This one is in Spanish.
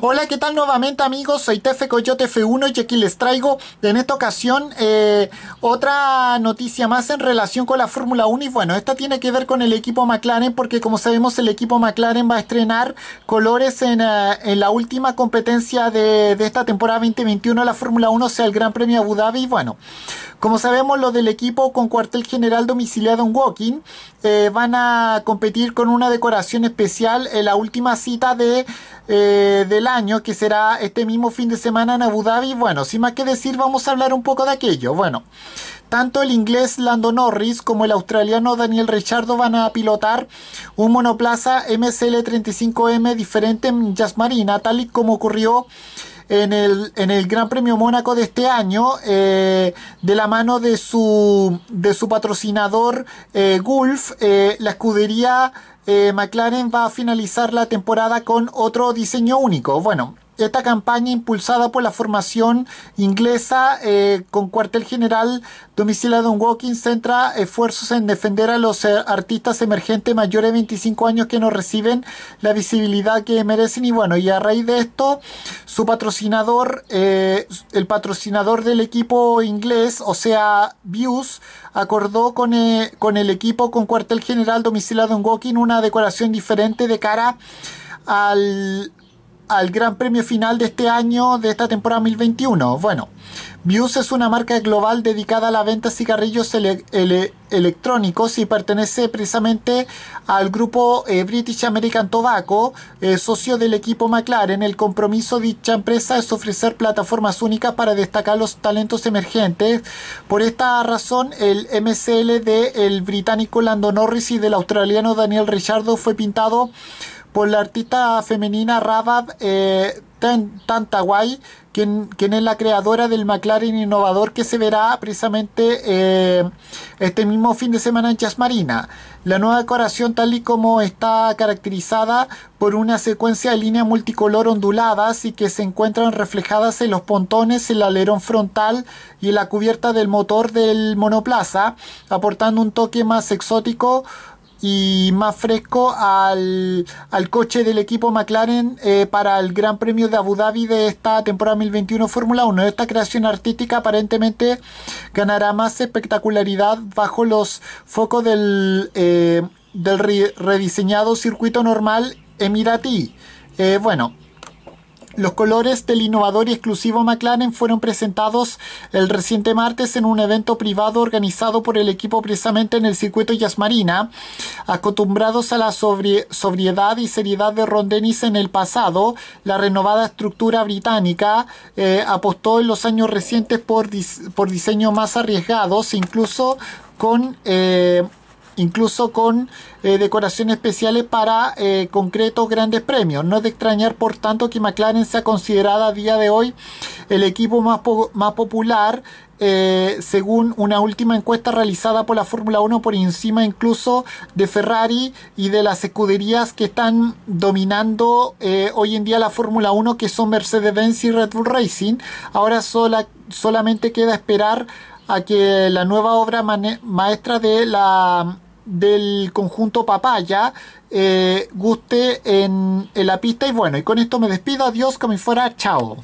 Hola, ¿qué tal nuevamente amigos? Soy Tefe Coyote F1 y aquí les traigo en esta ocasión eh, otra noticia más en relación con la Fórmula 1 y bueno, esta tiene que ver con el equipo McLaren porque como sabemos el equipo McLaren va a estrenar colores en, eh, en la última competencia de, de esta temporada 2021 la Fórmula 1, o sea el Gran Premio Abu Dhabi y bueno, como sabemos los del equipo con cuartel general domiciliado en Woking eh, van a competir con una decoración especial en la última cita de eh, del año, que será este mismo fin de semana en Abu Dhabi. Bueno, sin más que decir, vamos a hablar un poco de aquello. Bueno, tanto el inglés Lando Norris como el australiano Daniel Richardo van a pilotar un monoplaza MCL35M diferente en Jazz Marina, tal y como ocurrió en el, en el Gran Premio Mónaco de este año, eh, de la mano de su, de su patrocinador eh, Gulf, la escudería eh, McLaren va a finalizar la temporada con otro diseño único. Bueno, esta campaña impulsada por la formación inglesa eh, con cuartel general domiciliado en Walking centra esfuerzos en defender a los eh, artistas emergentes mayores de 25 años que no reciben la visibilidad que merecen y bueno y a raíz de esto su patrocinador eh, el patrocinador del equipo inglés o sea Views acordó con, con el equipo con cuartel general domiciliado en Walking una decoración diferente de cara al, al Gran Premio final de este año, de esta temporada 2021. Bueno, Muse es una marca global dedicada a la venta de cigarrillos electrónicos y pertenece precisamente al grupo eh, British American Tobacco, eh, socio del equipo McLaren. El compromiso de dicha empresa es ofrecer plataformas únicas para destacar los talentos emergentes. Por esta razón, el MCL del británico Lando Norris y del australiano Daniel Richardo fue pintado por la artista femenina Rabab eh, Tantawai, quien, quien, es la creadora del McLaren innovador que se verá precisamente eh, este mismo fin de semana en Chasmarina. Marina. La nueva decoración, tal y como está caracterizada por una secuencia de líneas multicolor onduladas y que se encuentran reflejadas en los pontones, el alerón frontal y en la cubierta del motor del monoplaza, aportando un toque más exótico y más fresco al, al coche del equipo McLaren eh, para el Gran Premio de Abu Dhabi de esta temporada 2021 Fórmula 1. Esta creación artística aparentemente ganará más espectacularidad bajo los focos del, eh, del rediseñado circuito normal Emirati. Eh, bueno, los colores del innovador y exclusivo McLaren fueron presentados el reciente martes en un evento privado organizado por el equipo precisamente en el circuito Yas Marina. Acostumbrados a la sobriedad y seriedad de Ron Dennis en el pasado, la renovada estructura británica eh, apostó en los años recientes por, diseños más arriesgados, incluso con... Eh, incluso con eh, decoraciones especiales para eh, concretos grandes premios. No es de extrañar, por tanto, que McLaren sea considerada a día de hoy el equipo más, más popular, eh, según una última encuesta realizada por la Fórmula 1, por encima incluso de Ferrari y de las escuderías que están dominando hoy en día la Fórmula 1, que son Mercedes-Benz y Red Bull Racing. Ahora solamente queda esperar a que la nueva obra maestra de la del conjunto papaya eh, guste en, la pista y bueno y con esto me despido adiós como fuera chao